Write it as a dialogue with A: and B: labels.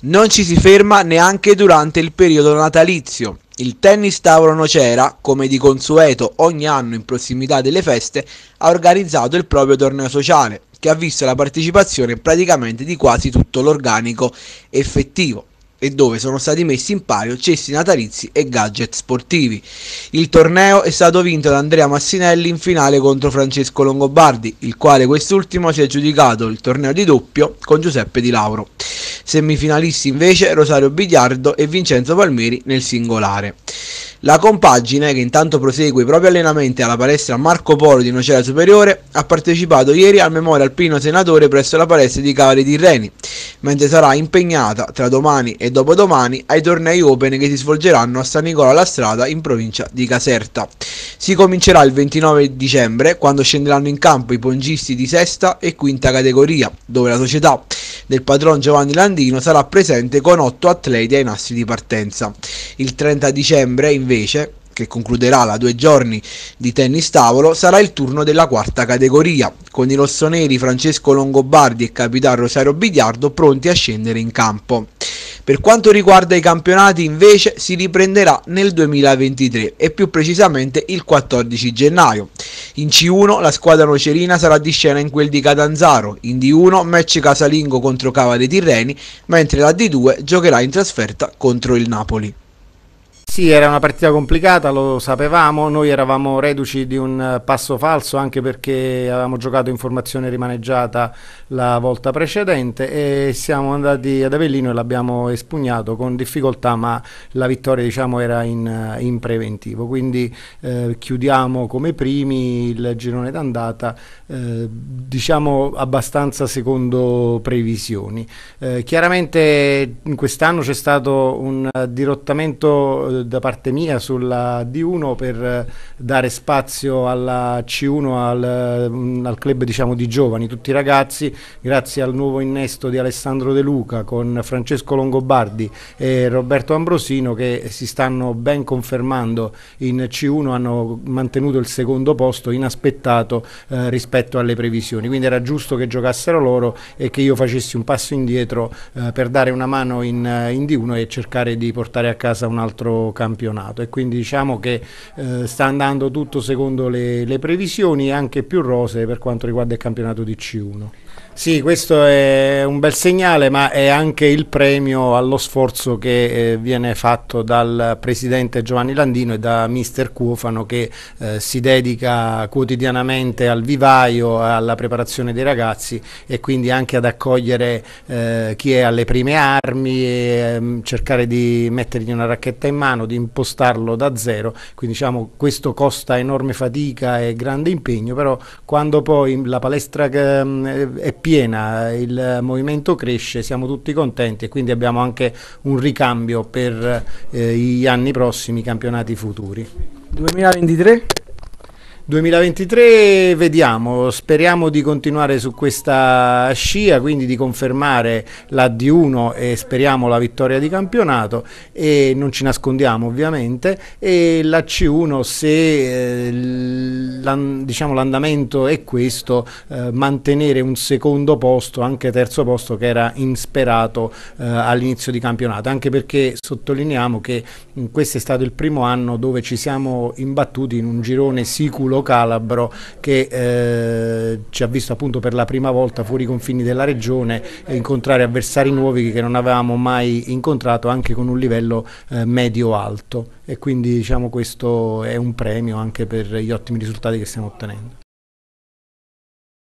A: Non ci si ferma neanche durante il periodo natalizio. Il tennis tavolo Nocera, come di consueto ogni anno in prossimità delle feste, ha organizzato il proprio torneo sociale, che ha visto la partecipazione praticamente di quasi tutto l'organico effettivo e dove sono stati messi in palio cesti natalizi e gadget sportivi. Il torneo è stato vinto da Andrea Massinelli in finale contro Francesco Longobardi, il quale quest'ultimo si è aggiudicato il torneo di doppio con Giuseppe Di Lauro semifinalisti invece Rosario Bigliardo e Vincenzo Palmieri nel singolare. La compagine, che intanto prosegue i propri allenamenti alla palestra Marco Polo di Nocera Superiore, ha partecipato ieri al Memoria Alpino Senatore presso la palestra di Cavali di Reni, mentre sarà impegnata tra domani e dopodomani ai tornei Open che si svolgeranno a San Nicola la Strada in provincia di Caserta. Si comincerà il 29 dicembre quando scenderanno in campo i pongisti di sesta e quinta categoria, dove la società del padron Giovanni Landino sarà presente con otto atleti ai nastri di partenza. Il 30 dicembre invece invece, che concluderà la due giorni di tennis tavolo, sarà il turno della quarta categoria, con i rossoneri Francesco Longobardi e capitano Rosario Bidiardo pronti a scendere in campo. Per quanto riguarda i campionati invece si riprenderà nel 2023 e più precisamente il 14 gennaio. In C1 la squadra nocerina sarà di scena in quel di Catanzaro, in D1 match casalingo contro Cava dei Tirreni, mentre la D2 giocherà in trasferta contro il Napoli.
B: Sì, era una partita complicata, lo sapevamo, noi eravamo reduci di un eh, passo falso anche perché avevamo giocato in formazione rimaneggiata la volta precedente e siamo andati ad Avellino e l'abbiamo espugnato con difficoltà ma la vittoria diciamo, era in, eh, in, preventivo, quindi eh, chiudiamo come primi il girone d'andata eh, diciamo abbastanza secondo previsioni. Eh, chiaramente quest'anno c'è stato un eh, dirottamento da parte mia sulla D1 per dare spazio alla C1 al, mm, al club diciamo, di giovani, tutti i ragazzi, grazie al nuovo innesto di Alessandro De Luca con Francesco Longobardi e Roberto Ambrosino che si stanno ben confermando in C1, hanno mantenuto il secondo posto inaspettato eh, rispetto alle previsioni, quindi era giusto che giocassero loro e che io facessi un passo indietro eh, per dare una mano in, eh, in D1 e cercare di portare a casa un altro campionato e quindi diciamo che eh, sta andando tutto secondo le, le previsioni anche più rose per quanto riguarda il campionato di C1. Sì, questo è un bel segnale, ma è anche il premio allo sforzo che eh, viene fatto dal presidente Giovanni Landino e da mister Cuofano che eh, si dedica quotidianamente al vivaio, alla preparazione dei ragazzi e quindi anche ad accogliere eh, chi è alle prime armi e ehm, cercare di mettergli una racchetta in mano, di impostarlo da zero. Quindi diciamo questo costa enorme fatica e grande impegno, però quando poi la palestra ehm, è piena piena, il movimento cresce, siamo tutti contenti e quindi abbiamo anche un ricambio per eh, gli anni prossimi, i campionati futuri. 2023? 2023 vediamo, speriamo di continuare su questa scia, quindi di confermare la D1 e speriamo la vittoria di campionato e non ci nascondiamo ovviamente e la C1 se eh, diciamo, l'andamento è questo eh, mantenere un secondo posto, anche terzo posto che era insperato eh, all'inizio di campionato, anche perché sottolineiamo che mm, questo è stato il primo anno dove ci siamo imbattuti in un girone siculo Paolo Calabro che eh, ci ha visto appunto per la prima volta fuori i confini della regione incontrare avversari nuovi che non avevamo mai incontrato anche con un livello eh, medio-alto e quindi diciamo questo è un premio anche per gli ottimi risultati che stiamo ottenendo.